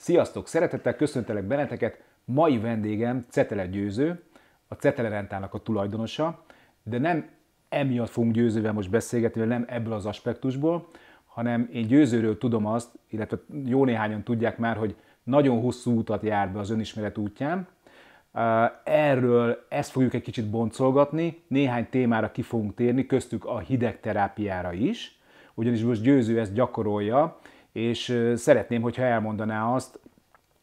Sziasztok! Szeretettel köszöntelek benneteket! Mai vendégem Cetele Győző, a Cetele Rentának a tulajdonosa, de nem emiatt fogunk Győzővel most beszélgetni, nem ebből az aspektusból, hanem én Győzőről tudom azt, illetve jó néhányan tudják már, hogy nagyon hosszú utat jár be az önismeret útján. Erről ezt fogjuk egy kicsit boncolgatni, néhány témára ki fogunk térni, köztük a hidegterápiára is, ugyanis most Győző ezt gyakorolja, és szeretném, hogyha elmondaná azt,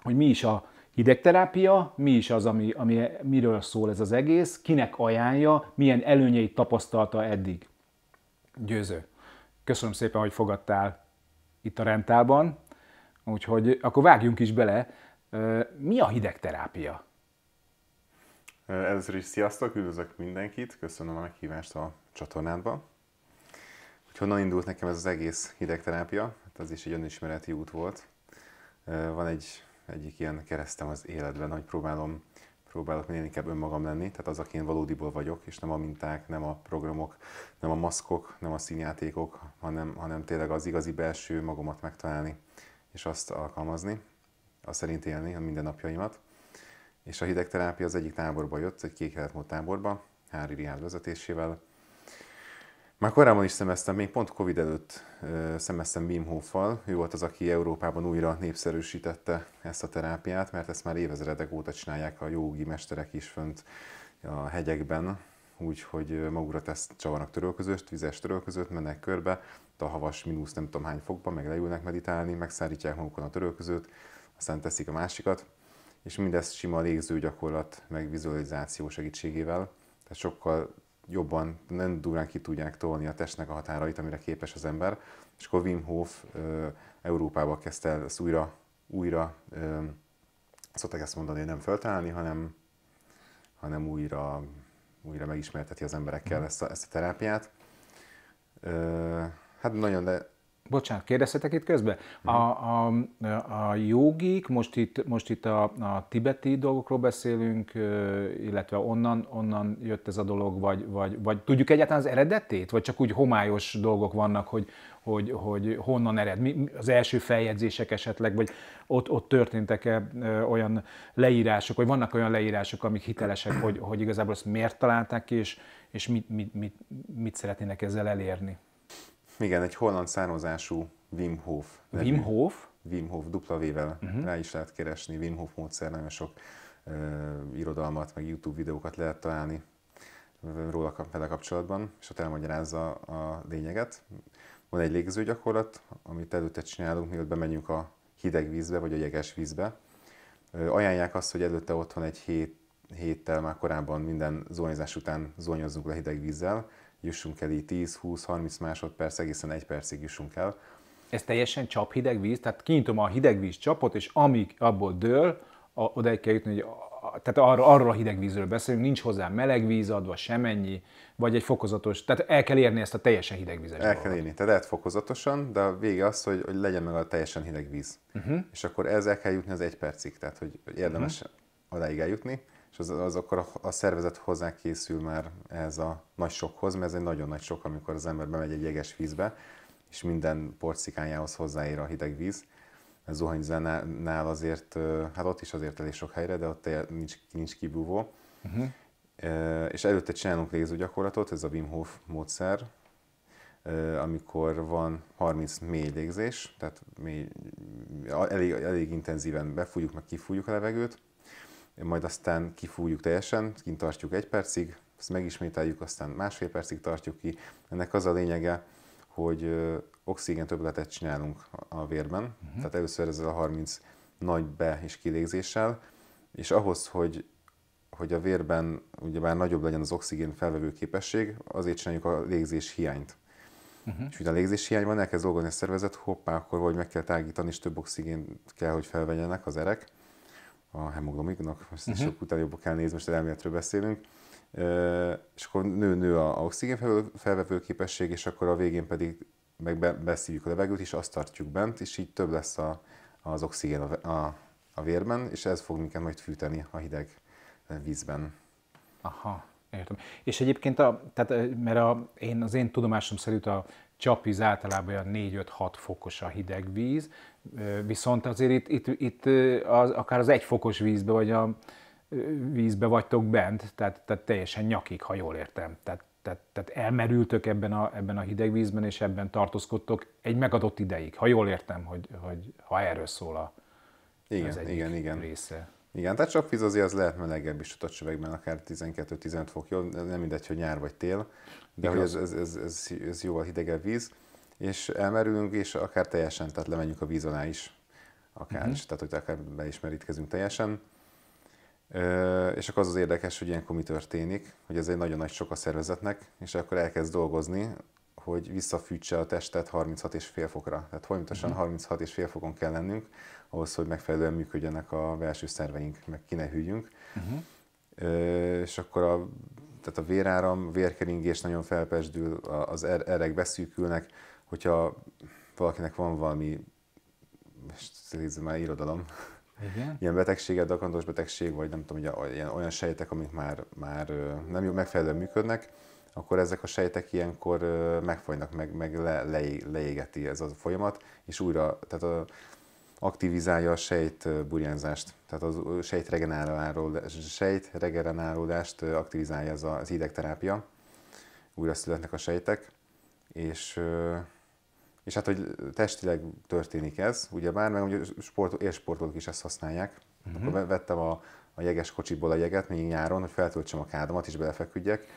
hogy mi is a hidegterápia, mi is az, ami, ami, miről szól ez az egész, kinek ajánlja, milyen előnyeit tapasztalta eddig. Győző. Köszönöm szépen, hogy fogadtál itt a rentálban, úgyhogy akkor vágjunk is bele. Mi a hidegterápia? Először is sziasztok, üdvözlök mindenkit, köszönöm a meghívást a csatornádba. Hogy honnan indult nekem ez az egész hidegterápia? az is egy önismereti út volt. Van egy, egyik ilyen keresztem az életben, hogy próbálom, próbálok minél inkább önmagam lenni, tehát az, aki én valódiból vagyok, és nem a minták, nem a programok, nem a maszkok, nem a színjátékok, hanem, hanem tényleg az igazi belső magomat megtalálni, és azt alkalmazni, azt szerint élni a mindennapjaimat. És a hidegterápia az egyik táborba jött, egy kék életmód táborba, Hári Riád vezetésével, már korábban is szemeztem, még pont Covid előtt szemeztem Wim Hoffal. Ő volt az, aki Európában újra népszerűsítette ezt a terápiát, mert ezt már évezredek óta csinálják a jogi mesterek is fönt a hegyekben, úgyhogy magukra tesz, csavarnak törölközőst, vizes törölközőt, mennek körbe, a havas mínusz nem tudom hány fokban, meg leülnek meditálni, megszárítják magukon a törölközőt, aztán teszik a másikat, és mindezt sima légző gyakorlat, meg vizualizáció segítségével. Tehát sokkal jobban, nem durán ki tudják tolni a testnek a határait, amire képes az ember. És akkor Wim Hof Európába kezdte el ezt újra, újra szokták szóval ezt mondani, nem föltalálni, hanem, hanem újra, újra megismerteti az emberekkel mhm. ezt a, ezt a terápiát. Hát nagyon, de Bocsánat, kérdezhetek itt közben? A, a, a jogik, most itt, most itt a, a tibeti dolgokról beszélünk, illetve onnan, onnan jött ez a dolog, vagy, vagy, vagy tudjuk egyáltalán az eredetét? Vagy csak úgy homályos dolgok vannak, hogy, hogy, hogy honnan ered, mi, az első feljegyzések esetleg, vagy ott, ott történtek-e olyan leírások, vagy vannak olyan leírások, amik hitelesek, hogy, hogy igazából azt miért találták ki, és, és mit, mit, mit, mit szeretnének ezzel elérni? Igen, egy holland származású Wim Hof. Nevű. Wim Hof? Wim Hof, dupla vel Uh-huh. Mhm. Rá is lehet keresni, Wim Hof módszer, nagyon sok uh, irodalmat, meg YouTube videókat lehet találni róla vele kapcsolatban, és ott elmagyarázza a lényeget. Van egy légző gyakorlat, amit előtte csinálunk, mielőtt bemegyünk a hideg vízbe, vagy a jeges vízbe. ajánlják azt, hogy előtte otthon egy hét, héttel már korábban minden zónyozás után zónyozzunk le hideg vízzel, jussunk el így 10-20-30 másodperc, egészen egy percig jussunk el. Ez teljesen hideg víz, tehát kinyitom a hideg víz csapot, és amíg abból dől, a, odaig kell jutni, hogy a, tehát arra, arról a hideg vízről beszélünk, nincs hozzá meleg víz adva, semennyi, vagy egy fokozatos, tehát el kell érni ezt a teljesen hideg vizet. El dolgot. kell érni, tehát lehet fokozatosan, de a vége az, hogy, hogy legyen meg a teljesen hideg víz. Uh-huh. És akkor ez el kell jutni az egy percig, tehát hogy érdemes uh-huh. odáig eljutni és az, az akkor a, a szervezet hozzá készül már ez a nagy sokhoz, mert ez egy nagyon nagy sok, amikor az ember bemegy egy jeges vízbe, és minden porcikájához hozzáér a hideg víz. A zuhanyzánál azért, hát ott is azért elég sok helyre, de ott nincs, nincs kibúvó. Uh-huh. És előtte csinálunk gyakorlatot, ez a Wim Hof módszer, amikor van 30 mély légzés, tehát mély, elég, elég intenzíven befújjuk, meg kifújjuk a levegőt, majd aztán kifújjuk teljesen, kint tartjuk egy percig, ezt megismételjük, aztán másfél percig tartjuk ki. Ennek az a lényege, hogy oxigén többletet csinálunk a vérben, uh-huh. tehát először ezzel a 30 nagy be- és kilégzéssel, és ahhoz, hogy hogy a vérben ugyebár nagyobb legyen az oxigén felvevő képesség, azért csináljuk a légzés hiányt. Uh-huh. És ugye a légzés hiány van, elkezd dolgozni a szervezet, hoppá, akkor vagy meg kell tágítani, és több oxigén kell, hogy felvegyenek az erek, a hemoglobinnak, most uh-huh. Mhm. sok után jobban kell nézni, most elméletről beszélünk, és akkor nő-nő a oxigén felvevő képesség, és akkor a végén pedig meg beszívjuk a levegőt, és azt tartjuk bent, és így több lesz a, az oxigén a, a, a vérben, és ez fog minket majd fűteni a hideg vízben. Aha, értem. És egyébként, a, tehát, mert a, én, az én tudomásom szerint a csapvíz általában olyan 4-5-6 fokos a hideg víz, viszont azért itt, itt, itt az, akár az egyfokos vízbe, vagy a vízbe vagytok bent, tehát, tehát teljesen nyakig, ha jól értem. Tehát, tehát, tehát elmerültök ebben a, ebben a hideg vízben, és ebben tartózkodtok egy megadott ideig, ha jól értem, hogy, hogy ha erről szól a, igen, az egyik igen, igen. része. Igen, tehát csak víz azért az lehet melegebb is a tacsövegben, akár 12-15 fok, jó, nem mindegy, hogy nyár vagy tél de hogy ez, ez, ez, ez, ez jóval hidegebb víz, és elmerülünk, és akár teljesen, tehát lemenjünk a víz alá is, akár, uh-huh. is, tehát hogy akár be is merítkezünk teljesen. Ö, és akkor az az érdekes, hogy ilyenkor mi történik, hogy ez egy nagyon nagy sok a szervezetnek, és akkor elkezd dolgozni, hogy visszafűtse a testet 36,5 fokra. Tehát folyamatosan uh-huh. Mhm. 36,5 fokon kell lennünk, ahhoz, hogy megfelelően működjenek a belső szerveink, meg ki ne hűljünk. Uh-huh. Ö, és akkor a tehát a véráram, vérkeringés nagyon felpesdül, az er, erek beszűkülnek, hogyha valakinek van valami, most már irodalom, igen. ilyen betegsége, dakantos betegség, vagy nem tudom, ugye, ilyen, olyan sejtek, amik már, már nem megfelelően működnek, akkor ezek a sejtek ilyenkor megfolynak, meg, meg le, le, leégeti ez a folyamat, és újra, tehát a, aktivizálja a sejt burjánzást, tehát a regenerálódást aktivizálja ez az idegterápia, újra születnek a sejtek, és, és hát, hogy testileg történik ez, ugye bár, meg ugye sport, élsportolók is ezt használják. Uh-huh. Akkor vettem a, a jeges kocsiból a jeget, még nyáron, hogy feltöltsem a kádamat és belefeküdjek,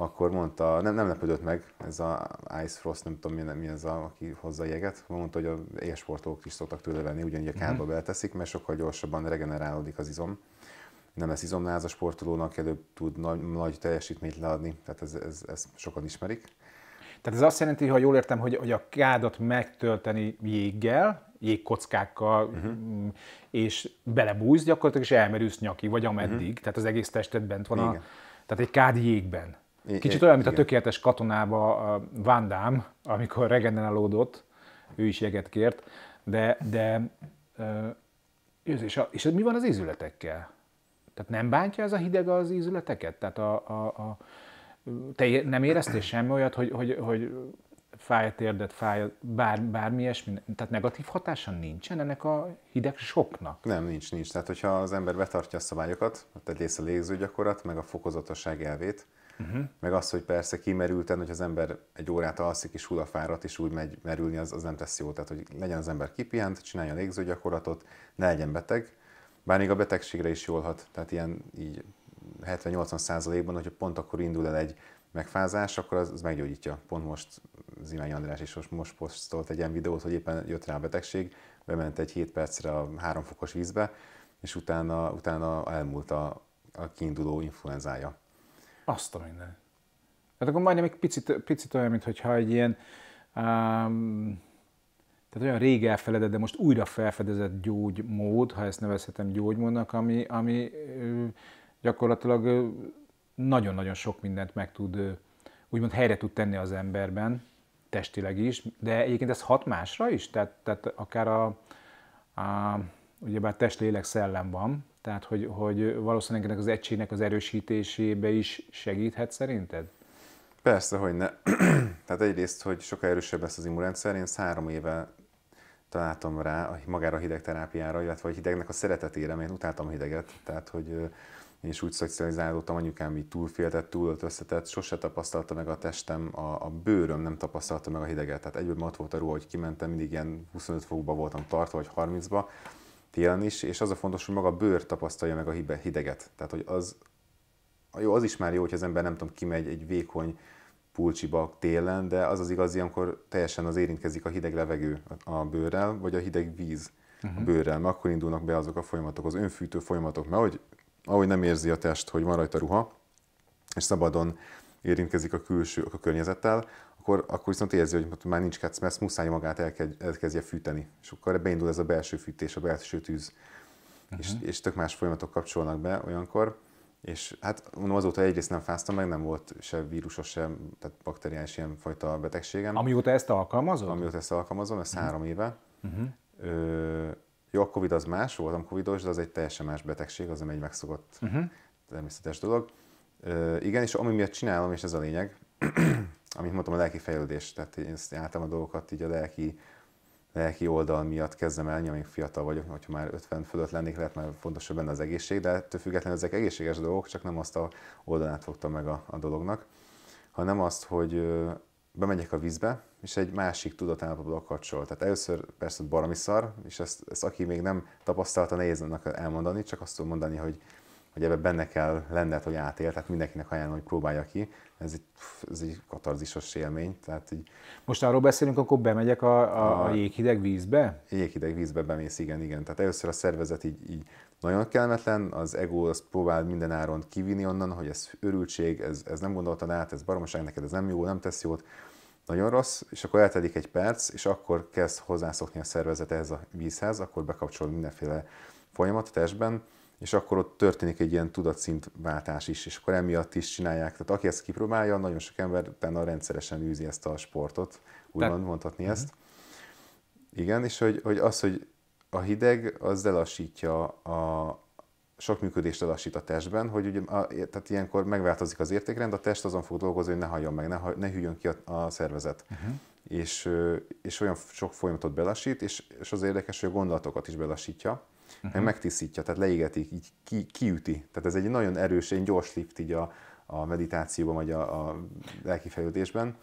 akkor mondta, nem, nem lepődött meg ez a Ice Frost, nem tudom mi, mi ez, a, aki hozza jeget, mondta, hogy a élsportolók is szoktak tőle venni, ugyanígy a kárba uh mhm. beleteszik, mert sokkal gyorsabban regenerálódik az izom. Nem lesz izomláz a sportolónak, előbb tud nagy, nagy teljesítményt leadni, tehát ez, ez, sokan ismerik. Tehát ez azt jelenti, ha jól értem, hogy, hogy a kádat megtölteni jéggel, jégkockákkal, uh-huh. és belebújsz gyakorlatilag, és elmerülsz nyaki, vagy ameddig, uh-huh. tehát az egész tested bent van a... Tehát egy kád jégben. Kicsit olyan, mint a tökéletes katonába Vandám, amikor amikor regenerálódott, ő is jeget kért, de, de és, a, és mi van az ízületekkel? Tehát nem bántja ez a hideg az ízületeket? Tehát a, a, a te nem éreztél semmi olyat, hogy, hogy, hogy fáj a térdet, fáj a bár, bármi ilyesmi? Tehát negatív hatása nincsen ennek a hideg soknak? Nem, nincs, nincs. Tehát hogyha az ember betartja a szabályokat, tehát egyrészt a gyakorlat, meg a fokozatosság elvét, uh-huh. meg az, hogy persze kimerülten, hogy az ember egy órát alszik és hullafáradt, és úgy megy merülni, az, az nem tesz jó. Tehát, hogy legyen az ember kipihent, csinálja gyakorlatot, ne legyen beteg, bár még a betegségre is jól hat. Tehát ilyen így 70-80 százalékban, hogyha pont akkor indul el egy megfázás, akkor az, az meggyógyítja. Pont most Zimány András is most, most posztolt egy ilyen videót, hogy éppen jött rá a betegség, bement egy 7 percre a 3 fokos vízbe, és utána, utána elmúlt a, a kiinduló influenzája. Azt a minden. Tehát akkor majdnem egy picit, picit olyan, mintha egy ilyen, um, tehát olyan rég elfeledett, de most újra felfedezett gyógymód, ha ezt nevezhetem gyógymódnak, ami, ami gyakorlatilag nagyon-nagyon sok mindent meg tud, úgymond helyre tud tenni az emberben, testileg is, de egyébként ez hat másra is, tehát, tehát akár a, a ugyebár test, lélek, szellem van, tehát, hogy, hogy valószínűleg ennek az egységnek az erősítésébe is segíthet szerinted? Persze, hogy ne. Tehát egyrészt, hogy sokkal erősebb lesz az immunrendszer. Én három éve találtam rá magára a hidegterápiára, illetve a hidegnek a szeretetére, mert én utáltam a hideget. Tehát, hogy én is úgy szocializálódtam, anyukám így túlféltett, összetett, sose tapasztalta meg a testem, a, a bőröm nem tapasztalta meg a hideget. Tehát egyből ott volt a ruha, hogy kimentem, mindig ilyen 25 fokba voltam tartva, vagy 30-ba, télen is, és az a fontos, hogy maga a bőr tapasztalja meg a hideget. Tehát, hogy az, jó, az is már jó, hogy az ember nem tudom, kimegy egy vékony pulcsiba télen, de az az igazi, amikor teljesen az érintkezik a hideg levegő a bőrrel, vagy a hideg víz uh-huh. a mhm. bőrrel, mert akkor indulnak be azok a folyamatok, az önfűtő folyamatok, mert ahogy, ahogy nem érzi a test, hogy van rajta ruha, és szabadon érintkezik a külső, a környezettel, akkor, akkor viszont érzi, hogy már nincs kec, mert muszáj magát elkezdje fűteni. És akkor beindul ez a belső fűtés, a belső tűz. Uh-huh. És, mhm. és tök más folyamatok kapcsolnak be olyankor. És hát mondom, azóta egyrészt nem fáztam meg, nem volt se vírusos, se tehát bakteriális ilyen fajta betegségem. Amióta ezt alkalmazom? Amióta ezt alkalmazom, ez uh-huh. három éve. Uh-huh. Ö, jó, a Covid az más, voltam Covidos, de az egy teljesen más betegség, az nem egy megszokott uh-huh. természetes dolog. Ö, igen, és ami miatt csinálom, és ez a lényeg, amit mondtam, a lelki fejlődés, tehát én ezt általában a dolgokat így a lelki, lelki oldal miatt kezdem el, amíg fiatal vagyok, hogyha már 50 fölött lennék, lehet már fontosabb benne az egészség, de ettől függetlenül ezek egészséges dolgok, csak nem azt a oldalát fogtam meg a, a dolognak, hanem azt, hogy bemegyek a vízbe, és egy másik tudatállapotba kapcsol. Tehát először persze baromi szar, és ezt, ezt aki még nem tapasztalta, nehéz annak elmondani, csak azt tudom mondani, hogy hogy ebben benne kell lenned, hogy átél, tehát mindenkinek ajánlom, hogy próbálja ki. Ez egy, ez egy katarzisos élmény. Tehát így, Most arról beszélünk, akkor bemegyek a, a, a jéghideg vízbe? Jéghideg vízbe bemész, igen, igen. Tehát először a szervezet így, így nagyon kellemetlen, az ego azt próbál minden áron kivinni onnan, hogy ez örültség, ez, ez nem gondoltad át, ez baromság, neked ez nem jó, nem tesz jót, nagyon rossz, és akkor eltelik egy perc, és akkor kezd hozzászokni a szervezet ehhez a vízhez, akkor bekapcsol mindenféle folyamat a testben, és akkor ott történik egy ilyen tudatszintváltás is, és akkor emiatt is csinálják. Tehát aki ezt kipróbálja, nagyon sok ember utána rendszeresen űzi ezt a sportot, úgymond mondhatni uh-huh. ezt. Igen, és hogy, hogy az, hogy a hideg az lelassítja a sok működést lelassít a testben, hogy ugye, a, tehát ilyenkor megváltozik az értékrend, a test azon fog dolgozni, hogy ne halljon meg, ne, ne hűljön ki a, a szervezet. Uh-huh. És, és olyan sok folyamatot belassít, és, és az érdekes, hogy a gondolatokat is belassítja uh-huh. meg megtisztítja, tehát leégeti, így ki, kiüti. Tehát ez egy nagyon erős, egy gyors lift így a, a meditációban, vagy a, a lelki fejlődésben,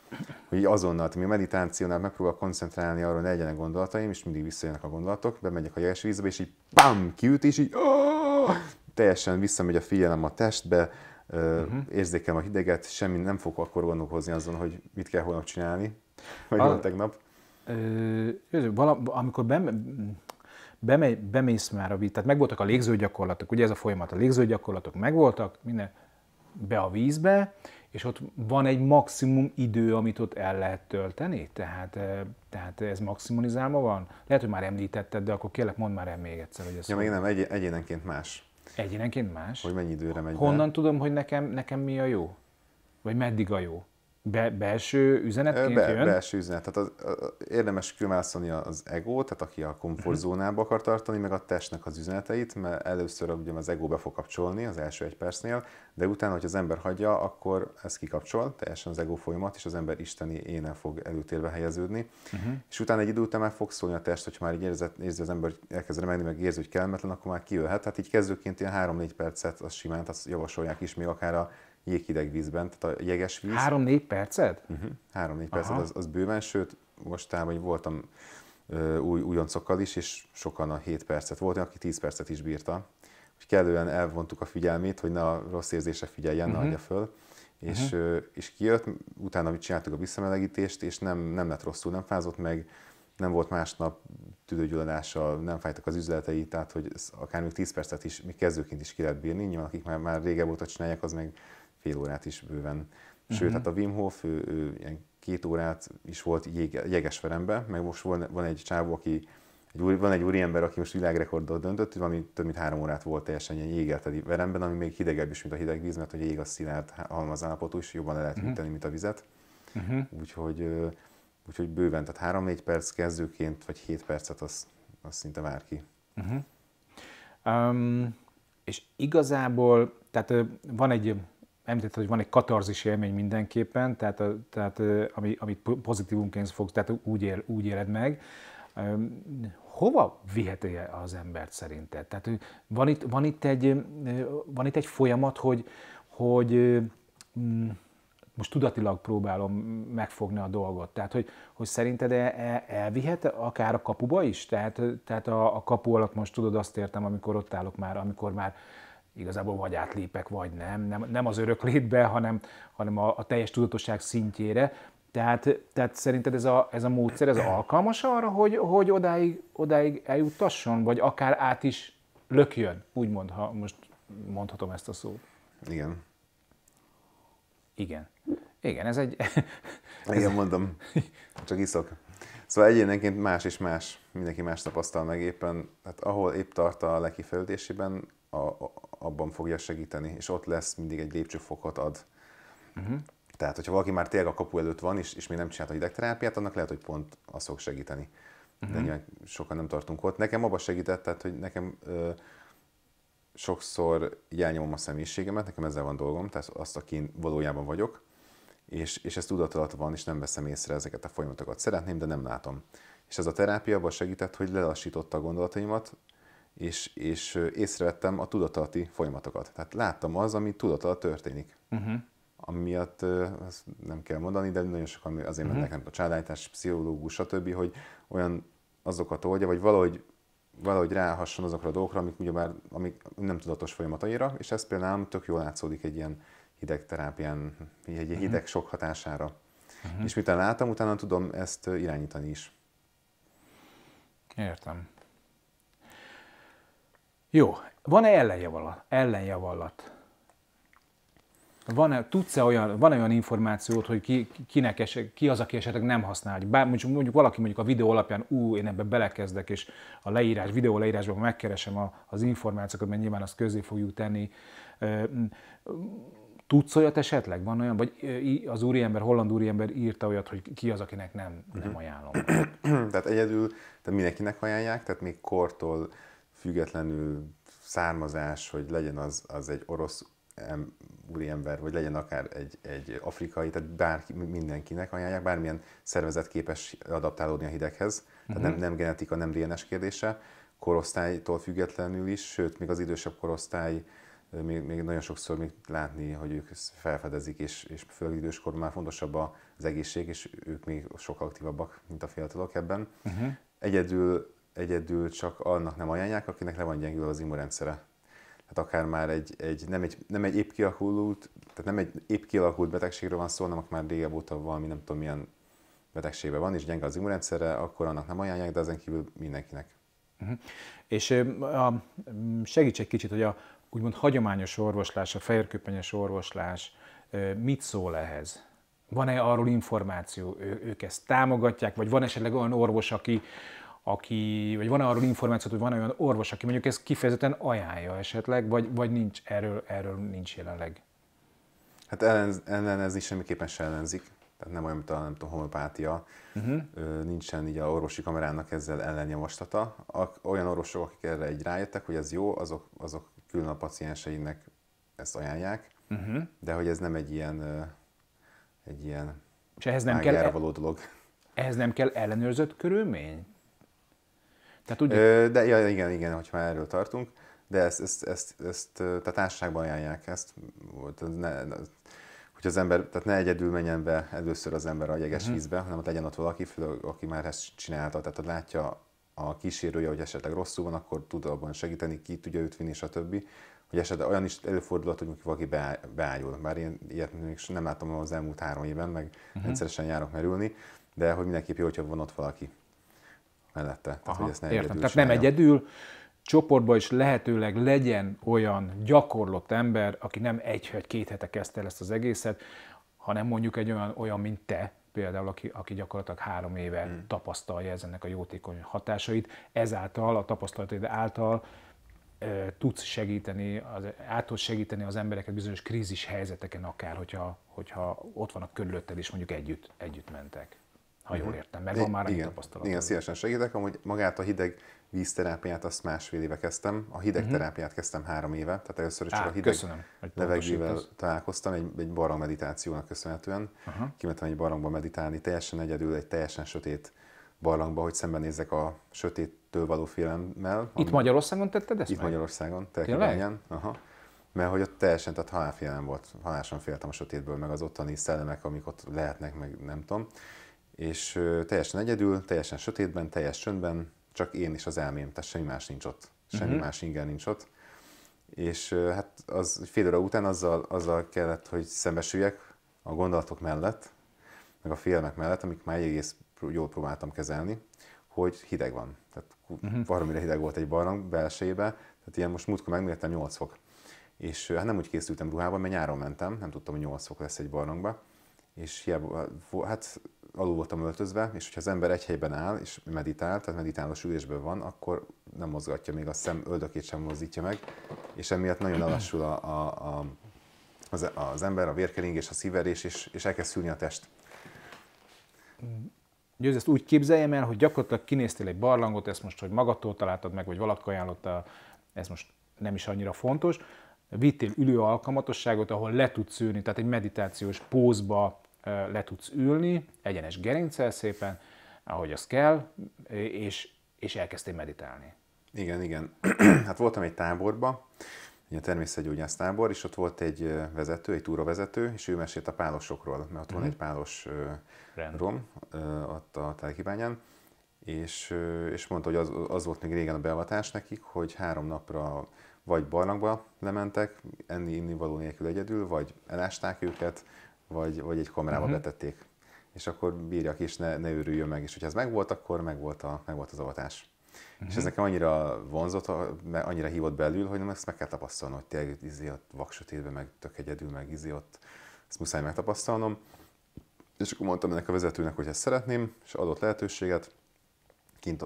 hogy azonnal, mi a meditációnál megpróbál koncentrálni arra, hogy ne legyenek gondolataim, és mindig visszajönnek a gondolatok, bemegyek a jeles vízbe, és így pam, kiüt, és így aah, teljesen visszamegy a figyelem a testbe, uh-huh. érzékelem a hideget, semmi nem fog akkor gondolkozni azon, hogy mit kell holnap csinálni, vagy a... tegnap. Ö, amikor bem bemegy, bemész már a víz, tehát megvoltak a légzőgyakorlatok, ugye ez a folyamat, a légzőgyakorlatok megvoltak, minden, be a vízbe, és ott van egy maximum idő, amit ott el lehet tölteni? Tehát, eh, tehát ez maximalizálva van? Lehet, hogy már említetted, de akkor kérlek, mondd már el még egyszer, hogy ez... Ja, még nem, egy, egyénenként más. Egyénenként más? Hogy mennyi időre megy Honnan be? tudom, hogy nekem, nekem mi a jó? Vagy meddig a jó? Be, belső üzenetként Be, jön? Belső üzenet. Tehát az, az, az, érdemes különválasztani az ego, tehát aki a komfortzónába akar tartani, meg a testnek az üzeneteit, mert először ugye az ego be fog kapcsolni az első egy percnél, de utána, hogy az ember hagyja, akkor ez kikapcsol, teljesen az ego folyamat, és az ember isteni éne fog előtérbe helyeződni. Uh-huh. És utána egy idő után már fog szólni a test, hogy már így érzett, érzi az ember, hogy elkezd remegni, meg érzi, hogy kellemetlen, akkor már kijöhet. Tehát így kezdőként ilyen 3-4 percet az simán, azt javasolják is még akár a jéghideg vízben, tehát a jeges víz. Három-négy percet? Uh-huh. Mhm, három-négy percet, az, az bőven, sőt, mostában voltam új újoncokkal is, és sokan a 7 percet volt, aki 10 percet is bírta. Úgyhogy kellően elvontuk a figyelmét, hogy ne a rossz érzése figyeljen, uh-huh. ne mhm. adja föl. Mhm. És, uh-huh. és kijött, utána csináltuk a visszamelegítést, és nem, nem lett rosszul, nem fázott meg, nem volt másnap tüdőgyulladása, nem fájtak az üzletei, tehát hogy akár még 10 percet is, még kezdőként is ki lehet bírni. Nyilván akik már, már régebb óta csinálják, az meg fél órát is bőven. Sőt, uh-huh. hát a Wim Hof, ő, ő ilyen két órát is volt jeges veremben, meg most van, van egy csávó, aki egy van egy úriember, aki most világrekordot döntött, hogy valami több mint három órát volt teljesen ilyen jégelteli veremben, ami még hidegebb is, mint a hideg víz, mert hogy a jég az szilárd halmazállapotú, és jobban le lehet hűteni, mhm. uh-huh. mint a vizet. Uh-huh. Úgyhogy, úgyhogy bőven, tehát három négy perc kezdőként, vagy hét percet, az, az szinte vár ki. Uh-huh. Um, és igazából, tehát van egy említetted, hogy van egy katarzis élmény mindenképpen, tehát, tehát ami, amit pozitívunként fogsz, tehát úgy, él, úgy éled meg. Hova viheti az embert szerinted? Tehát van itt, van itt, egy, van itt egy folyamat, hogy, hogy mm, most tudatilag próbálom megfogni a dolgot. Tehát, hogy, hogy szerinted el, e, elvihet akár a kapuba is? Tehát, tehát a, a kapu alatt most tudod azt értem, amikor ott állok már, amikor már igazából vagy átlépek, vagy nem. Nem, nem az örök létbe, hanem, hanem a, a teljes tudatosság szintjére. Tehát, tehát szerinted ez a, ez a módszer, ez alkalmas arra, hogy, hogy odáig, odáig eljutasson, vagy akár át is lökjön, úgymond, ha most mondhatom ezt a szót. Igen. Igen. Igen, ez egy... ez Igen, mondom. Csak iszok. Szóval egyénenként más és más, mindenki más tapasztal meg éppen. Hát ahol épp tart a lelki a, a, abban fogja segíteni, és ott lesz, mindig egy lépcsőfokot ad. Uh-huh. Tehát, hogyha valaki már tényleg a kapu előtt van, és, és még nem csinálta a annak lehet, hogy pont az fog segíteni. Uh-huh. De mhm. nyilván sokan nem tartunk ott. Nekem abban segített, tehát, hogy nekem ö, sokszor jelnyomom a személyiségemet, nekem ezzel van dolgom, tehát azt, aki valójában vagyok, és, és ez tudat alatt van, és nem veszem észre ezeket a folyamatokat. Szeretném, de nem látom. És ez a terápia abban segített, hogy lelassította a gondolataimat, és, és észrevettem a tudatalatti folyamatokat. Tehát láttam az, ami tudatalat történik. Uh-huh. Mhm. Amiatt, ezt nem kell mondani, de nagyon sokan azért uh-huh. mennek, mhm. nem a családállítás, pszichológus, stb., hogy olyan azokat oldja, vagy valahogy valahogy ráhasson azokra a dolgokra, amik ugyebár amik nem tudatos folyamataira, és ez például tök jól látszódik egy ilyen hideg terápián, egy ilyen mhm. hideg uh-huh. sok hatására. Uh-huh. És miután láttam, utána tudom ezt irányítani is. Értem. Jó, van-e ellenjavallat? ellenjavallat? Van-e, tudsz-e olyan, van -e olyan információt, hogy ki, kinek es, ki az, aki esetleg nem használ? Bár mondjuk, mondjuk valaki mondjuk a videó alapján, ú, én ebbe belekezdek, és a leírás, videó leírásban megkeresem a, az információkat, mert nyilván azt közé fogjuk tenni. Tudsz olyat esetleg? Van olyan? Vagy az úriember, holland úriember írta olyat, hogy ki az, akinek nem, nem mhm. ajánlom? tehát egyedül, tehát mindenkinek ajánlják, tehát még kortól függetlenül származás, hogy legyen az, az egy orosz em, úriember, vagy legyen akár egy, egy afrikai, tehát bárki, mindenkinek ajánlják, bármilyen szervezet képes adaptálódni a hideghez, tehát uh-huh. nem, mhm. nem genetika, nem DNS kérdése, korosztálytól függetlenül is, sőt, még az idősebb korosztály még, még nagyon sokszor még látni, hogy ők felfedezik, és, és főleg időskorban már fontosabb az egészség, és ők még sokkal aktívabbak, mint a fiatalok ebben. Uh-huh. Egyedül egyedül csak annak nem ajánlják, akinek le van gyengülve az immunrendszere. Tehát akár már egy, egy, nem, egy, nem egy épp kialakult, tehát nem egy épp kialakult betegségről van szó, hanem akár már régebb óta valami nem tudom milyen betegségben van, és gyenge az immunrendszere, akkor annak nem ajánlják, de ezen kívül mindenkinek. Uh-huh. És a, uh, segíts egy kicsit, hogy a úgymond hagyományos orvoslás, a fehérköpenyes orvoslás uh, mit szól ehhez? Van-e arról információ, ő, ők ezt támogatják, vagy van esetleg olyan orvos, aki, aki, vagy van arról információt, hogy van olyan orvos, aki mondjuk ezt kifejezetten ajánlja esetleg, vagy, vagy nincs, erről, erről nincs jelenleg? Hát ez ellenezni semmiképpen se ellenzik, tehát nem olyan, mint a nem tudom, homopátia, uh-huh. Mhm. nincsen így a orvosi kamerának ezzel ellenjavaslata. Olyan orvosok, akik erre így rájöttek, hogy ez jó, azok, azok külön a pacienseinek ezt ajánlják, uh-huh. de hogy ez nem egy ilyen, egy ilyen és ehhez nem kell, e- való dolog. Ehhez nem kell ellenőrzött körülmény? Tehát ugye... De ja, igen, igen, hogyha erről tartunk, de ezt, ezt, ezt, ezt tehát társaságban ajánlják ezt, ne, hogy az ember, tehát ne egyedül menjen be először az ember a jeges uh-huh. vízbe, hanem ott legyen ott valaki, aki már ezt csinálta, tehát ott látja a kísérője, hogy esetleg rosszul van, akkor tud abban segíteni, ki tudja őt vinni, stb. Hogy esetleg olyan is előfordulhat, hogy valaki beáll, már Bár én ilyet még nem láttam az elmúlt három évben, meg uh-huh. rendszeresen járok merülni, de hogy mindenképp jó, hogyha van ott valaki mellette. Tehát, Aha, hogy ezt ne értem. Egyedül Tehát nem egyedül, csoportban is lehetőleg legyen olyan gyakorlott ember, aki nem egy vagy két hete kezdte el ezt az egészet, hanem mondjuk egy olyan, olyan mint te, például, aki, aki gyakorlatilag három éve hmm. tapasztalja ezennek a jótékony hatásait, ezáltal, a tapasztalataid által e, tudsz segíteni, az, át tudsz segíteni az embereket bizonyos krízis helyzeteken akár, hogyha, hogyha ott vannak körülötted és mondjuk együtt, együtt mentek ha jól mhm. értem, meg van már igen, tapasztalat. Igen, szívesen segítek. Amúgy magát a hideg vízterápiát azt másfél éve kezdtem, a hideg uh-huh. terápiát kezdtem három éve, tehát először is csak Á, a hideg köszönöm, levegővel találkoztam, egy, egy barang meditációnak köszönhetően. Uh-huh. Kimentem egy barangba meditálni, teljesen egyedül, egy teljesen sötét barlangba, hogy szembenézzek a sötéttől való félemmel. Itt Magyarországon tetted ezt Itt meg? Magyarországon, telkeményen. Aha. Mert hogy ott teljesen, tehát halálfélem volt, halálosan féltem a sötétből, meg az ottani szellemek, amik ott lehetnek, meg nem tudom és teljesen egyedül, teljesen sötétben, teljes csöndben, csak én és az elmém, tehát semmi más nincs ott, semmi uh-huh. más inger nincs ott. És hát az fél óra után azzal, azzal kellett, hogy szembesüljek a gondolatok mellett, meg a félnek mellett, amik már egész jól próbáltam kezelni, hogy hideg van. Tehát uh-huh. hideg volt egy barlang belsejében, tehát ilyen most múltkor megmértem 8 fok. És hát nem úgy készültem ruhában, mert nyáron mentem, nem tudtam, hogy 8 fok lesz egy barlangba, és hiába, hát alul voltam öltözve, és hogyha az ember egy helyben áll, és meditál, tehát meditálós ülésben van, akkor nem mozgatja, még a szem öldökét sem mozdítja meg, és emiatt nagyon lassul a, a, a, az, az ember, a vérkeringés, a szíverés, és, és elkezd szülni a test. Győz, ezt úgy képzeljem el, hogy gyakorlatilag kinéztél egy barlangot, ezt most, hogy magadtól találtad meg, vagy valaki ajánlotta, ez most nem is annyira fontos, vittél ülő alkalmatosságot, ahol le tudsz szűrni, tehát egy meditációs pózba, le tudsz ülni, egyenes gerincsel szépen, ahogy az kell, és, és elkezdtél meditálni. Igen, igen. hát voltam egy táborba, ugye természetgyógyász tábor, és ott volt egy vezető, egy túravezető, és ő mesélt a pálosokról, mert ott uh-huh. van mhm. egy pálos Rend. rom, ott a Telkibányán, és, és mondta, hogy az, az volt még régen a beavatás nekik, hogy három napra vagy barlangba lementek, enni, inni való nélkül egyedül, vagy elásták őket, vagy, vagy egy kamerába uh-huh. betették. És akkor bírjak kis ne, ne őrüljön meg. És hogyha ez megvolt, akkor megvolt, a, megvolt az avatás. Uh-huh. És mhm. ez nekem annyira vonzott, annyira hívott belül, hogy ezt meg kell tapasztalnom, hogy tényleg izé ott vaksötétben, meg tök egyedül, meg izé ott, ezt muszáj megtapasztalnom. És akkor mondtam ennek a vezetőnek, hogy ezt szeretném, és adott lehetőséget,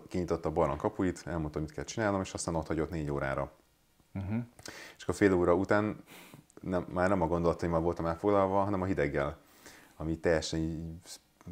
kinyitott a barlang kapuit, elmondta, mit kell csinálnom, és aztán ott hagyott négy órára. Uh-huh. És akkor fél óra után nem, már nem a gondolataimmal voltam elfoglalva, hanem a hideggel, ami teljesen így,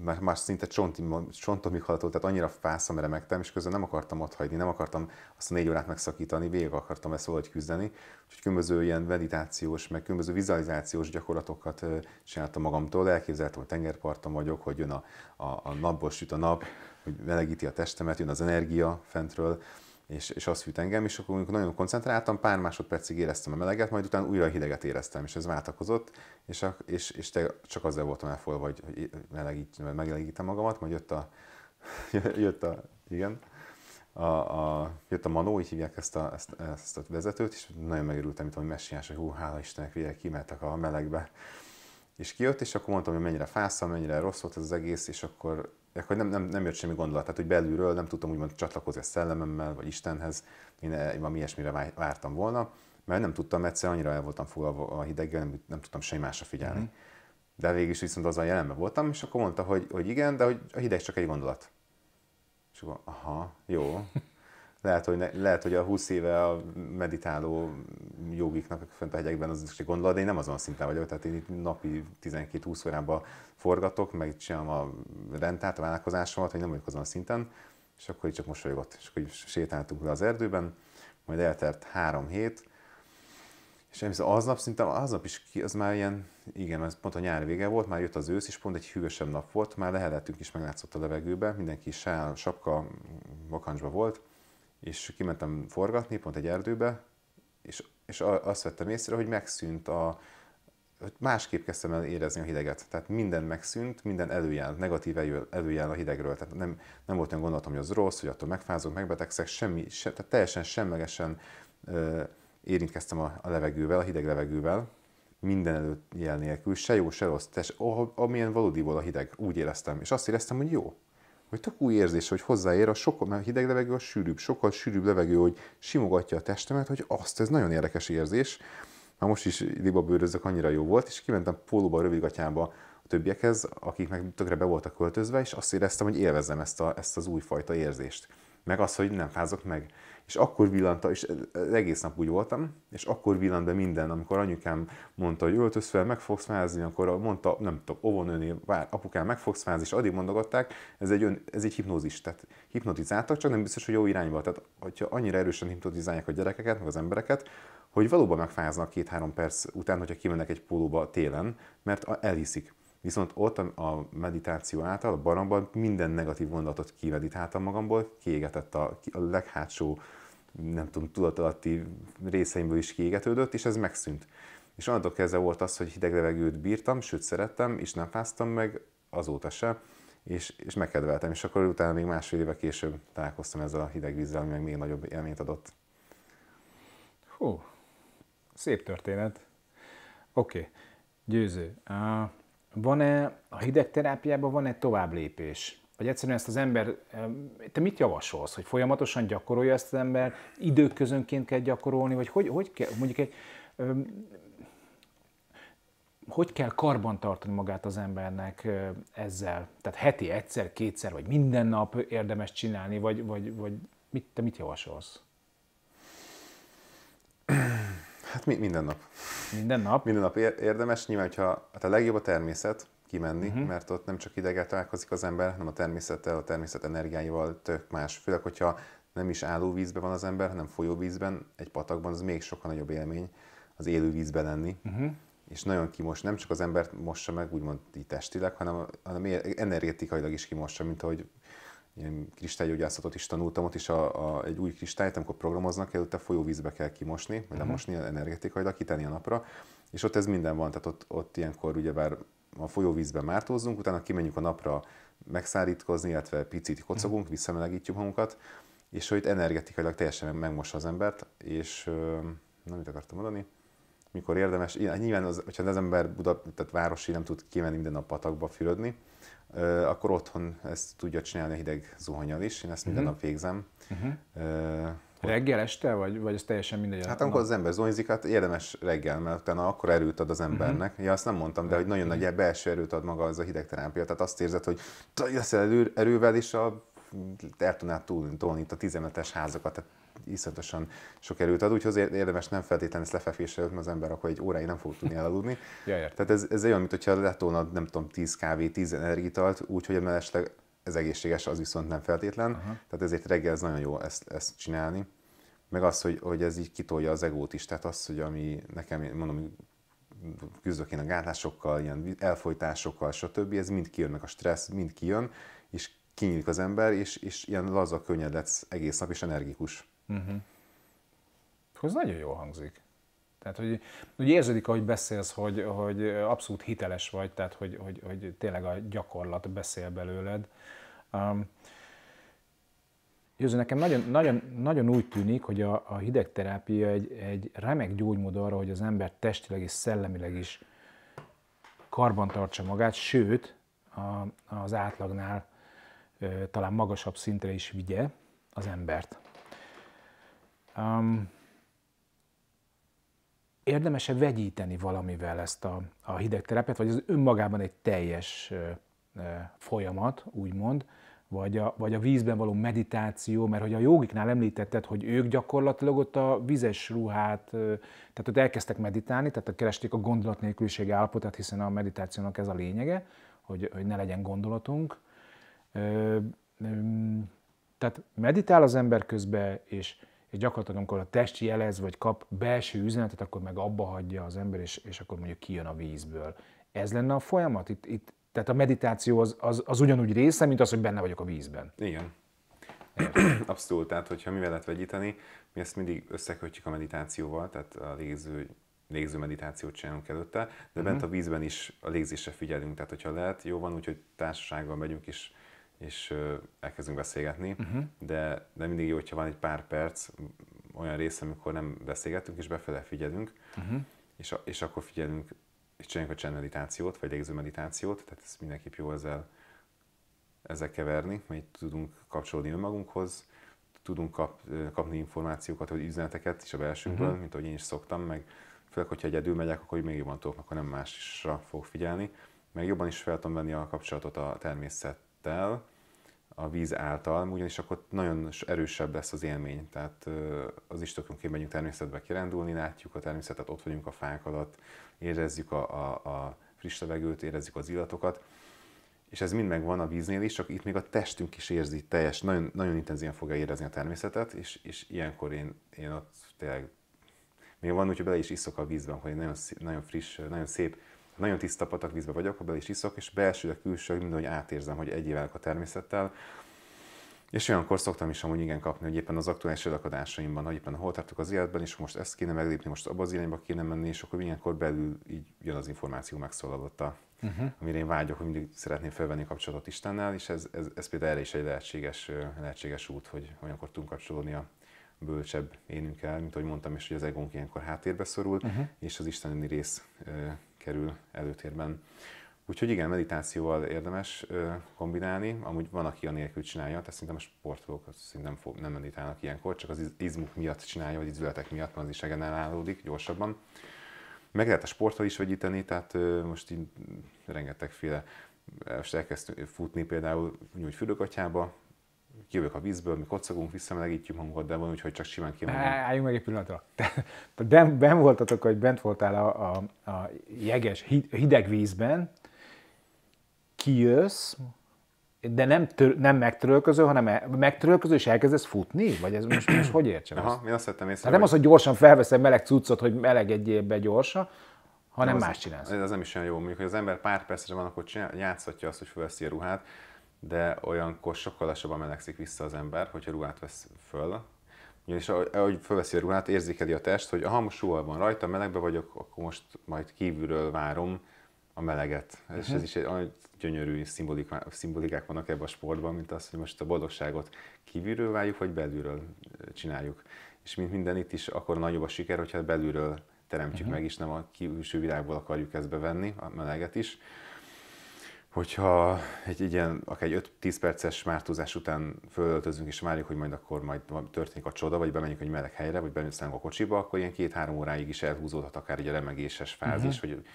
már, már szinte csontomig haladt, tehát annyira fászom remektem, és közben nem akartam hagyni, nem akartam azt a négy órát megszakítani, végig akartam ezt valahogy küzdeni. Úgyhogy különböző ilyen meditációs, meg különböző vizualizációs gyakorlatokat csináltam magamtól, elképzeltem, hogy tengerparton vagyok, hogy jön a, a, a napból süt a nap, hogy melegíti a testemet, jön az energia fentről, és, és az fűt engem, és akkor mondjuk nagyon koncentráltam, pár másodpercig éreztem a meleget, majd utána újra hideget éreztem, és ez váltakozott, és, a, és, és te csak azzal voltam elfolva, hogy, hogy melegít, megelegítem magamat, majd jött a, jött a igen, a, a, jött a Manó, így hívják ezt a, ezt, ezt a vezetőt, és nagyon megörültem mint hogy messiás, hogy hú, hála Istennek, végre kimentek a melegbe. És kijött, és akkor mondtam, hogy mennyire fászam, mennyire rossz volt ez az egész, és akkor de akkor nem, nem, nem jött semmi gondolat, tehát hogy belülről nem tudtam úgymond csatlakozni a szellememmel, vagy Istenhez, én valami ilyesmire vártam volna, mert nem tudtam, egyszer annyira el voltam foglalva a hideggel, nem, nem tudtam semmi másra figyelni. Mm-hmm. De végig is viszont azon jelenben voltam, és akkor mondta, hogy, hogy igen, de hogy a hideg csak egy gondolat. És akkor, aha, jó lehet, hogy, ne, lehet, hogy a 20 éve a meditáló jogiknak fent a hegyekben az is gondolat, de én nem azon a szinten vagyok, tehát én itt napi 12-20 órában forgatok, meg csinálom a rentát, a vállalkozásomat, hogy nem vagyok azon a szinten, és akkor így csak mosolyogott, és akkor így sétáltunk le az erdőben, majd eltelt három hét, és az aznap szinte, aznap is ki, az már ilyen, igen, ez pont a nyár vége volt, már jött az ősz, és pont egy hűvösebb nap volt, már lehelettünk is, meglátszott a levegőbe, mindenki sál, sapka, vakancsba volt, és kimentem forgatni, pont egy erdőbe, és, és azt vettem észre, hogy megszűnt a, másképp kezdtem el érezni a hideget. Tehát minden megszűnt, minden előjel, negatív előjel a hidegről. Tehát nem, nem volt olyan gondolatom, hogy az rossz, hogy attól megfázok, megbetegszek, semmi, se, tehát teljesen semlegesen ö, érintkeztem a, a levegővel, a hideg levegővel, minden előjel nélkül, se jó, se rossz, tehát, oh, amilyen valódi volt a hideg, úgy éreztem. És azt éreztem, hogy jó, hogy tök új érzés, hogy hozzáér a sokkal, mert a hideg levegő a sűrűbb, sokkal sűrűbb levegő, hogy simogatja a testemet, hogy azt, ez nagyon érdekes érzés. Már most is bőrözök, annyira jó volt, és kimentem pólóba, rövidgatyába a többiekhez, akik meg tökre be voltak költözve, és azt éreztem, hogy élvezem ezt, a, ezt az újfajta érzést. Meg az, hogy nem fázok meg. És akkor villanta, és egész nap úgy voltam, és akkor villant be minden, amikor anyukám mondta, hogy öltöz fel, meg fogsz fázni, akkor mondta, nem tudom, óvonőnél, vár, apukám, meg fogsz fázni, és addig mondogatták, ez egy, ön, ez egy hipnózis, tehát hipnotizáltak, csak nem biztos, hogy jó irányba. Tehát, hogyha annyira erősen hipnotizálják a gyerekeket, meg az embereket, hogy valóban megfáznak két-három perc után, hogyha kimennek egy pólóba télen, mert elhiszik. Viszont ott a meditáció által, a baromban minden negatív gondolatot kivedítáltam magamból, kiégetett a, a leghátsó nem tudom, tudatalatti részeimből is kiégetődött, és ez megszűnt. És onnantól kezdve volt az, hogy hideg levegőt bírtam, sőt szerettem, és nem fáztam meg, azóta se, és, és megkedveltem. És akkor utána még másfél éve később találkoztam ezzel a hideg vízzel, ami meg még nagyobb élményt adott. Hú, szép történet. Oké, okay. győző. Uh, van-e a hidegterápiában van-e tovább lépés? vagy egyszerűen ezt az ember, te mit javasolsz, hogy folyamatosan gyakorolja ezt az ember, időközönként kell gyakorolni, vagy hogy, hogy kell, mondjuk egy, hogy kell karbantartani magát az embernek ezzel? Tehát heti egyszer, kétszer, vagy minden nap érdemes csinálni, vagy, vagy, vagy mit, te mit javasolsz? Hát mi, minden nap. Minden nap? Minden nap érdemes, nyilván, hogyha hát a legjobb a természet, kimenni, uh-huh. mert ott nem csak ideggel találkozik az ember, hanem a természettel, a természet energiáival tök más. Főleg, hogyha nem is vízben van az ember, hanem folyóvízben, egy patakban, az még sokkal nagyobb élmény az élő vízben lenni. Uh-huh. És nagyon kimos, nem csak az embert mossa meg, úgymond így testileg, hanem, hanem energetikailag is kimossa, mint ahogy ilyen kristálygyógyászatot is tanultam, ott is a, a, egy új kristályt, amikor programoznak, előtte folyóvízbe kell kimosni, vagy uh-huh. lemosni energetikailag, kitenni a napra, és ott ez minden van, tehát ott, ott ilyenkor ugyebár a folyóvízben mártózzunk, utána kimenjünk a napra megszárítkozni, illetve picit kocogunk, mhm. visszamelegítjük magunkat, és hogy energetikailag teljesen megmossa az embert, és nem mit akartam mondani, mikor érdemes, hát nyilván az, hogyha az ember Buda, tehát városi nem tud kimenni minden nap patakba fürödni, akkor otthon ezt tudja csinálni a hideg zuhanyal is, én ezt minden uh-huh. nap végzem. Uh-huh akkor. Reggel, este, vagy, vagy ez teljesen mindegy? Hát amikor az ember zonyzik, hát érdemes reggel, mert utána akkor erőt ad az mhm. embernek. Uh-huh. Ja, azt nem mondtam, de hogy nagyon uh-huh. nagy mhm. belső erőt ad maga az a hidegterápia. Tehát azt érzed, hogy leszel erő, erővel, és a, el tudnád túltolni a 15-es házakat. Tehát iszonyatosan sok erőt ad, úgyhogy érdemes nem feltétlenül ezt lefekvés mert az ember akkor egy óráig nem fog tudni elaludni. ja, Tehát ez, ez olyan, mintha letolnod, nem tudom, 10 kávé, 10 energitalt, úgyhogy esetleg ez egészséges, az viszont nem feltétlen. Aha. Tehát ezért reggel ez nagyon jó ezt, ezt csinálni meg az, hogy, hogy ez így kitolja az egót is, tehát az, hogy ami nekem, mondom, küzdök én a gátlásokkal, ilyen elfolytásokkal, stb. Ez mind meg a stressz, mind kijön, és kinyílik az ember, és, és ilyen laza, könnyed lesz egész nap, és energikus. Uh-huh. Ez nagyon jól hangzik. Tehát, hogy hogy érződik, ahogy beszélsz, hogy, hogy abszolút hiteles vagy, tehát, hogy, hogy, hogy tényleg a gyakorlat beszél belőled. Um, Józsi, nekem nagyon, nagyon, nagyon úgy tűnik, hogy a, a hidegterápia egy, egy remek gyógymód arra, hogy az ember testileg és szellemileg is karban tartsa magát, sőt, a, az átlagnál ö, talán magasabb szintre is vigye az embert. Um, érdemes-e vegyíteni valamivel ezt a, a hidegterápiát, vagy az önmagában egy teljes ö, ö, folyamat, úgymond, vagy a, vagy a vízben való meditáció, mert hogy a jogiknál említetted, hogy ők gyakorlatilag ott a vizes ruhát, tehát ott elkezdtek meditálni, tehát keresték a gondolat nélküliség állapotát, hiszen a meditációnak ez a lényege, hogy, hogy ne legyen gondolatunk. Tehát meditál az ember közben, és, és gyakorlatilag amikor a test jelez, vagy kap belső üzenetet, akkor meg abba hagyja az ember, és, és akkor mondjuk kijön a vízből. Ez lenne a folyamat? Itt, itt, tehát a meditáció az, az, az ugyanúgy része, mint az, hogy benne vagyok a vízben. Igen. Abszolút, tehát hogyha mivel lehet vegyíteni, mi ezt mindig összekötjük a meditációval, tehát a légző, légző meditációt csinálunk előtte, de uh-huh. bent mhm. a vízben is a légzésre figyelünk, tehát hogyha lehet, jó van, úgyhogy társasággal megyünk is és elkezdünk beszélgetni, uh-huh. de, de mindig jó, hogyha van egy pár perc olyan része, amikor nem beszélgetünk és befele figyelünk, uh-huh. és, a, és akkor figyelünk és csináljunk a csend meditációt, vagy légző meditációt, tehát ez mindenképp jó ezzel, ezzel keverni, mert tudunk kapcsolódni önmagunkhoz, tudunk kap, kapni információkat, vagy üzeneteket is a belsőnkből, uh-huh. mint ahogy én is szoktam, meg főleg, hogyha egyedül megyek, akkor még jobban tudok, akkor nem másra fog figyelni, meg jobban is fel tudom venni a kapcsolatot a természettel, a víz által, ugyanis akkor nagyon erősebb lesz az élmény. Tehát az is tökünk megyünk természetbe kirándulni, látjuk a természetet, ott vagyunk a fák alatt, érezzük a, a, a friss levegőt, érezzük az illatokat, és ez mind megvan a víznél is, csak itt még a testünk is érzi teljes, nagyon, nagyon intenzíven fogja érezni a természetet, és, és ilyenkor én, én ott tényleg még van, hogyha bele is iszok a vízben, hogy nagyon, nagyon friss, nagyon szép nagyon tiszta vízbe vagyok, abban is iszok, és belsőleg, külsőleg mindenhogy átérzem, hogy egy a természettel. És olyankor szoktam is amúgy igen kapni, hogy éppen az aktuális előadásaimban, hogy éppen hol tartok az életben, és most ezt kéne meglépni, most abba az irányba kéne menni, és akkor ilyenkor belül így jön az információ megszólalotta, uh-huh. Mhm. amire én vágyok, hogy mindig szeretném felvenni kapcsolatot Istennel, és ez, ez, ez például erre is egy lehetséges, lehetséges út, hogy olyankor tudunk kapcsolódni a bölcsebb énünkkel, mint ahogy mondtam, és hogy az egónk ilyenkor háttérbe szorul, uh-huh. és az isteni rész kerül előtérben. Úgyhogy igen, meditációval érdemes kombinálni, amúgy van, aki anélkül csinálja, tehát szerintem a sportolók szerintem nem meditálnak ilyenkor, csak az izmuk miatt csinálja, vagy izületek miatt, mert az is regenerálódik gyorsabban. Meg lehet a sporttal is vegyíteni, tehát most így rengetegféle, most elkezdtünk futni például úgy fürdőgatyába, kijövök a vízből, mi kocogunk, visszamelegítjük magunkat, de van úgy, hogy csak simán kimegyünk. Álljunk meg egy pillanatra. ben, ben voltatok, hogy bent voltál a, a, a jeges, hideg vízben, kijössz, de nem, tör, nem megtörölköző, hanem el, megtörölköző, és elkezdesz futni? Vagy ez most, most hogy értsem Aha, mi Én azt vettem észre, hát nem az, hogy gyorsan felveszem meleg cuccot, hogy meleg egy be gyorsan, hanem nem más az, csinálsz. Ez, ez nem is olyan jó, mondjuk, hogy az ember pár percre van, akkor csinál, játszhatja azt, hogy felveszi a ruhát, de olyankor sokkal lassabban melegszik vissza az ember, hogyha ruhát vesz föl, És ahogy felveszi a ruhát, érzékeli a test, hogy ha most ruha van rajta, melegbe vagyok, akkor most majd kívülről várom a meleget. Uh-huh. És mhm. ez is egy olyan gyönyörű szimbolikák vannak ebben a sportban, mint az, hogy most a boldogságot kívülről váljuk, vagy belülről csináljuk. És mint minden itt is, akkor nagyobb a siker, hogyha belülről teremtjük uh-huh. meg, és nem a külső világból akarjuk ezt bevenni, a meleget is hogyha egy ilyen, akár egy 5-10 perces mártózás után fölöltözünk és várjuk, hogy majd akkor majd történik a csoda, vagy bemegyünk egy meleg helyre, vagy benyúsztánk a kocsiba, akkor ilyen két-három óráig is elhúzódhat akár egy remegéses fázis, uh-huh. hogy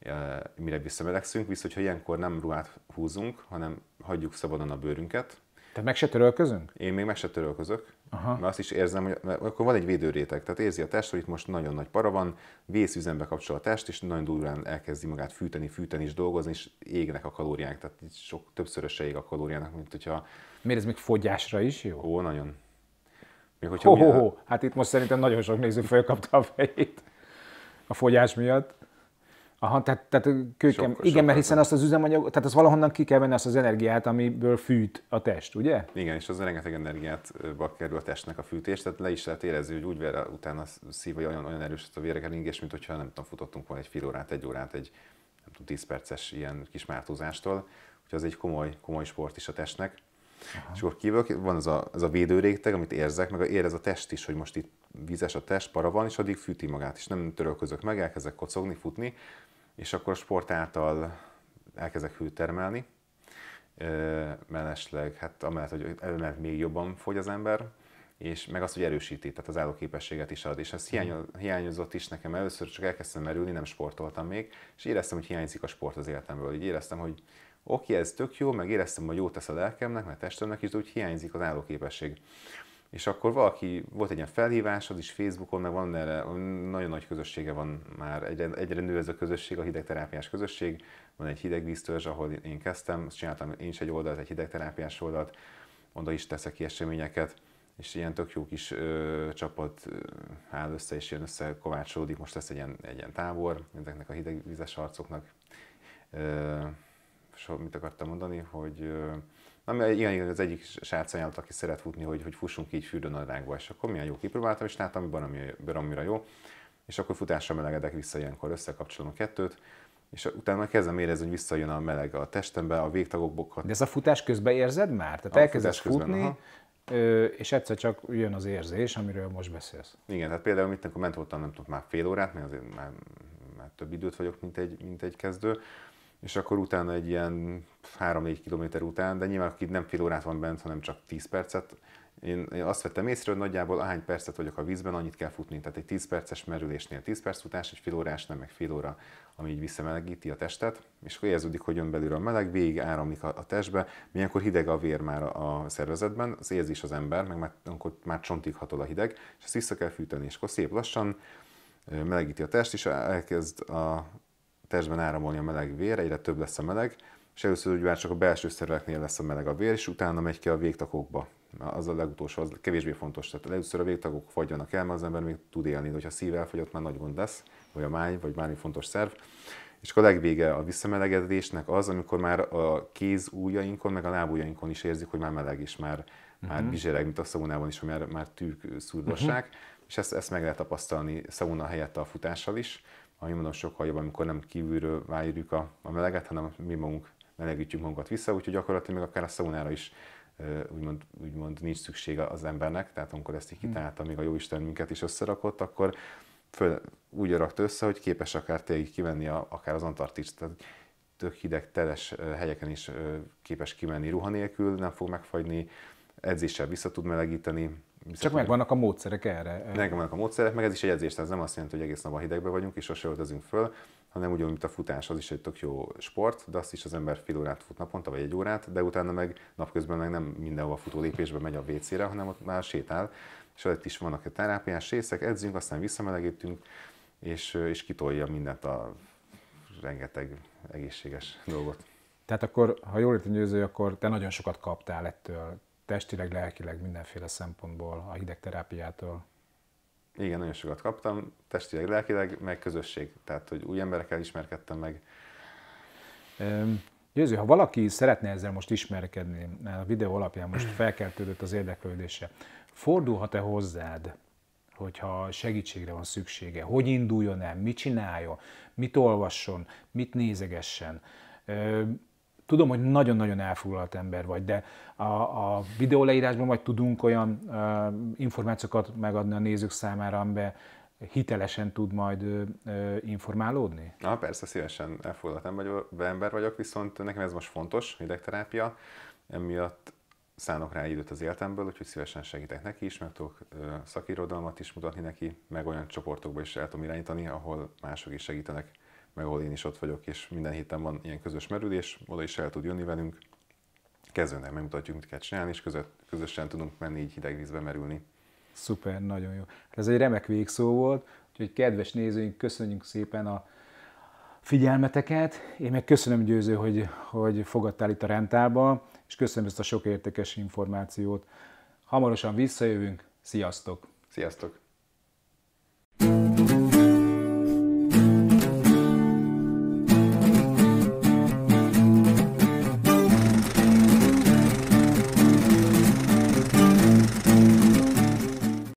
e, mire visszamelegszünk. Viszont, hogyha ilyenkor nem ruhát húzunk, hanem hagyjuk szabadon a bőrünket, tehát meg se törölközünk? Én még meg se törölközök, Aha. mert azt is érzem, hogy akkor van egy védőréteg, tehát érzi a test, hogy itt most nagyon nagy para van, vészüzembe kapcsol a test, és nagyon durván elkezdi magát fűteni, fűteni és dolgozni, és égnek a kalóriák, tehát sok többszöröse ég a kalóriának, mint hogyha... Miért ez még fogyásra is jó? Ó, nagyon. Még hogyha ho, ho, ho. Hát itt most szerintem nagyon sok néző fölkapta a fejét a fogyás miatt. Aha, tehát, tehát kőkem, sok, igen, sok mert hiszen azt az üzemanyag, tehát az valahonnan ki kell venni azt az energiát, amiből fűt a test, ugye? Igen, és az rengeteg energiát kerül a testnek a fűtés, tehát le is lehet érezni, hogy úgy vér utána szív, vagy olyan, olyan erős a vérkeringés, mint hogyha nem tudom, futottunk volna egy fél órát, egy órát, egy nem tudom, 10 perces ilyen kis mártózástól, úgyhogy az egy komoly, komoly sport is a testnek. Aha. És akkor kívül van az a, az a védőréteg, amit érzek, meg érez a test is, hogy most itt vízes a test, para van, és addig fűti magát, és nem törölközök meg, elkezdek kocogni, futni, és akkor sport által elkezdek termelni, mellesleg, hát amellett, hogy emellett még jobban fogy az ember, és meg azt, hogy erősíti, tehát az állóképességet is ad. És ez mm-hmm. hiányozott is nekem először, csak elkezdtem merülni, nem sportoltam még, és éreztem, hogy hiányzik a sport az életemből. Így éreztem, hogy oké, okay, ez tök jó, meg éreztem, hogy jó tesz a lelkemnek, a testemnek is, de úgy hiányzik az állóképesség. És akkor valaki, volt egy ilyen felhívás, az is Facebookon, meg van erre, nagyon nagy közössége van már, egyre, egyre nő ez a közösség, a hidegterápiás közösség. Van egy hidegvíztörzs, ahol én kezdtem, azt csináltam én is egy oldalt, egy hidegterápiás oldalt, oda is teszek ki eseményeket, és ilyen tök jó kis ö, csapat ö, áll össze, és ilyen kovácsolódik Most lesz egy ilyen, egy ilyen tábor ezeknek a hidegvízes arcoknak. Ö, so, mit akartam mondani, hogy ö, ami igen, igen, az egyik srác ajánlott, aki szeret futni, hogy, hogy fussunk így fürdőn a rágba, és akkor milyen jó, kipróbáltam, és láttam, hogy baromira, baromira jó. És akkor futásra melegedek vissza ilyenkor, összekapcsolom a kettőt, és utána kezdem érezni, hogy visszajön a meleg a testembe, a végtagokból. De ez a futás közben érzed már? Tehát elkezdesz futni, közben, és egyszer csak jön az érzés, amiről most beszélsz. Igen, tehát például mit, amikor ment voltam, nem tudom, már fél órát, mert azért már, már több időt vagyok, mint egy, mint egy kezdő, és akkor utána egy ilyen 3-4 kilométer után, de nyilván akik nem fél órát van bent, hanem csak 10 percet, én, én azt vettem észre, hogy nagyjából ahány percet vagyok a vízben, annyit kell futni. Tehát egy 10 perces merülésnél 10 perc futás, egy fél órás, nem meg fél óra, ami így visszamelegíti a testet, és akkor érződik, hogy jön belül a meleg, végig áramlik a, a testbe, milyenkor hideg a vér már a, a szervezetben, az érzi is az ember, meg már, akkor már csontig hatol a hideg, és ezt vissza kell fűteni, és akkor szép lassan melegíti a test, és elkezd a testben áramolni a meleg vér, egyre több lesz a meleg, és először úgy csak a belső szerveknél lesz a meleg a vér, és utána megy ki a végtagokba. Az a legutolsó, az kevésbé fontos. Tehát először a végtagok fagyjanak el, mert az ember még tud élni, de hogyha szív elfogyott, már nagy gond lesz, vagy a máj, vagy bármi fontos szerv. És akkor a legvége a visszamelegedésnek az, amikor már a kéz ujjainkon, meg a lábujjainkon is érzik, hogy már meleg is, már, uh-huh. már bizsereg, mint a szaunában is, hogy már, már tűk szúrdosság. Uh-huh. Mhm. És ezt, ezt meg lehet tapasztalni szauna helyett a futással is ami mondom sokkal jobb, amikor nem kívülről várjuk a, a meleget, hanem mi magunk melegítjük magunkat vissza, úgyhogy gyakorlatilag még akár a szaunára is úgymond, úgymond nincs szüksége az embernek, tehát amikor ezt így hmm. kitalálta még a jó isten minket is összerakott, akkor föl, úgy rakt össze, hogy képes akár tényleg kimenni a, akár az Antarktis, tehát tök hideg, teles helyeken is képes kimenni ruha nélkül, nem fog megfagyni, edzéssel vissza tud melegíteni, Biztos Csak megvannak a módszerek erre. Megvannak a módszerek, meg ez is egy edzés, ez nem azt jelenti, hogy egész nap a hidegben vagyunk, és sose öltözünk föl, hanem ugyanúgy, mint a futás, az is egy tök jó sport, de azt is az ember fél órát fut naponta, vagy egy órát, de utána meg napközben meg nem mindenhova a futó lépésben megy a WC-re, hanem ott már sétál, és ott is vannak a terápiás részek, edzünk, aztán visszamelegítünk, és, és kitolja mindent a rengeteg egészséges dolgot. Tehát akkor, ha jól értem győző, akkor te nagyon sokat kaptál ettől testileg, lelkileg, mindenféle szempontból a hidegterápiától? Igen, nagyon sokat kaptam, testileg, lelkileg, meg közösség. Tehát, hogy új emberekkel ismerkedtem meg. Győző, ha valaki szeretne ezzel most ismerkedni, a videó alapján most felkeltődött az érdeklődése, fordulhat-e hozzád, hogyha segítségre van szüksége? Hogy induljon el? Mit csináljon? Mit olvasson? Mit nézegessen? Tudom, hogy nagyon-nagyon elfoglalt ember vagy, de a, a videó leírásban majd tudunk olyan uh, információkat megadni a nézők számára, amiben hitelesen tud majd uh, informálódni? Na, persze, szívesen elfoglalt ember vagyok, viszont nekem ez most fontos, hidegterápia, emiatt szánok rá időt az életemből, úgyhogy szívesen segítek neki is, meg tudok szakirodalmat is mutatni neki, meg olyan csoportokba is el tudom irányítani, ahol mások is segítenek meg ahol én is ott vagyok, és minden héten van ilyen közös merülés, oda is el tud jönni velünk. Kezdőn megmutatjuk, mit kell csinálni, és között, közösen tudunk menni így hideg vízbe merülni. Szuper, nagyon jó. Ez egy remek végszó volt, úgyhogy kedves nézőink, köszönjük szépen a figyelmeteket. Én meg köszönöm Győző, hogy, hogy fogadtál itt a rentába, és köszönöm ezt a sok értékes információt. Hamarosan visszajövünk, sziasztok! Sziasztok!